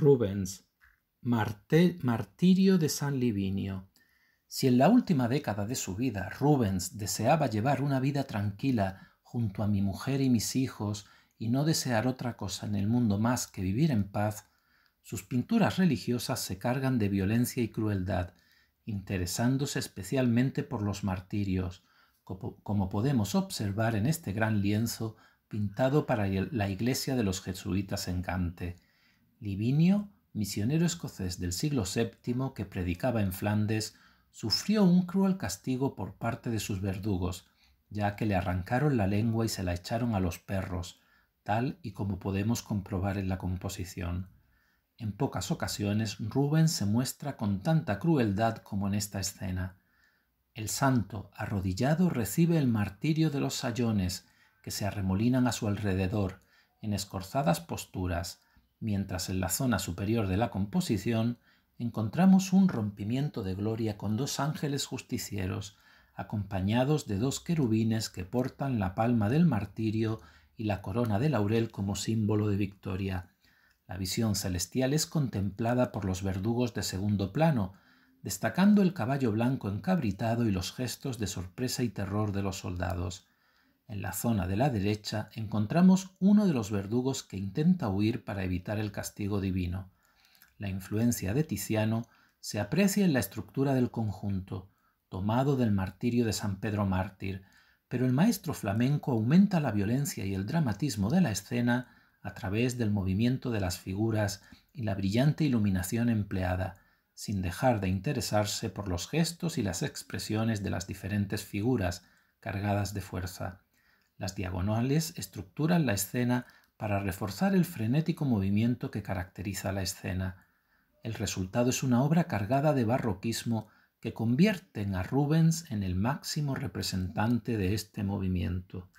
Rubens, Martirio de San Livinio. Si en la última década de su vida Rubens deseaba llevar una vida tranquila junto a mi mujer y mis hijos y no desear otra cosa en el mundo más que vivir en paz, sus pinturas religiosas se cargan de violencia y crueldad, interesándose especialmente por los martirios, como podemos observar en este gran lienzo pintado para la iglesia de los jesuitas en Gante. Livinio, misionero escocés del siglo VII que predicaba en Flandes, sufrió un cruel castigo por parte de sus verdugos, ya que le arrancaron la lengua y se la echaron a los perros, tal y como podemos comprobar en la composición. En pocas ocasiones Rubens se muestra con tanta crueldad como en esta escena. El santo, arrodillado, recibe el martirio de los sayones, que se arremolinan a su alrededor, en escorzadas posturas, mientras en la zona superior de la composición encontramos un rompimiento de gloria con dos ángeles justicieros, acompañados de dos querubines que portan la palma del martirio y la corona de laurel como símbolo de victoria. La visión celestial es contemplada por los verdugos de segundo plano, destacando el caballo blanco encabritado y los gestos de sorpresa y terror de los soldados. En la zona de la derecha encontramos uno de los verdugos que intenta huir para evitar el castigo divino. La influencia de Tiziano se aprecia en la estructura del conjunto, tomado del martirio de San Pedro Mártir, pero el maestro flamenco aumenta la violencia y el dramatismo de la escena a través del movimiento de las figuras y la brillante iluminación empleada, sin dejar de interesarse por los gestos y las expresiones de las diferentes figuras cargadas de fuerza. Las diagonales estructuran la escena para reforzar el frenético movimiento que caracteriza la escena. El resultado es una obra cargada de barroquismo que convierten a Rubens en el máximo representante de este movimiento.